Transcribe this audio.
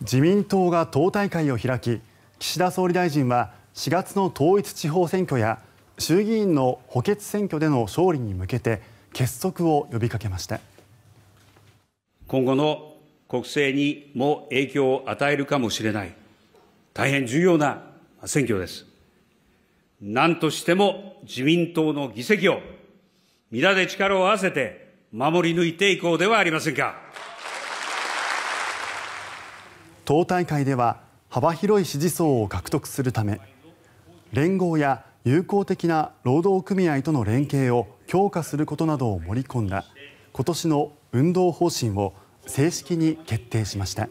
自民党が党大会を開き岸田総理大臣は4月の統一地方選挙や衆議院の補欠選挙での勝利に向けて結束を呼びかけました。今後の国政にも影響を与えるかもしれない大変重要な選挙です。何としても自民党の議席を皆で力を合わせて守り抜いていこうではありませんか。党大会では幅広い支持層を獲得するため連合や友好的な労働組合との連携を強化することなどを盛り込んだ今年の運動方針を正式に決定しました。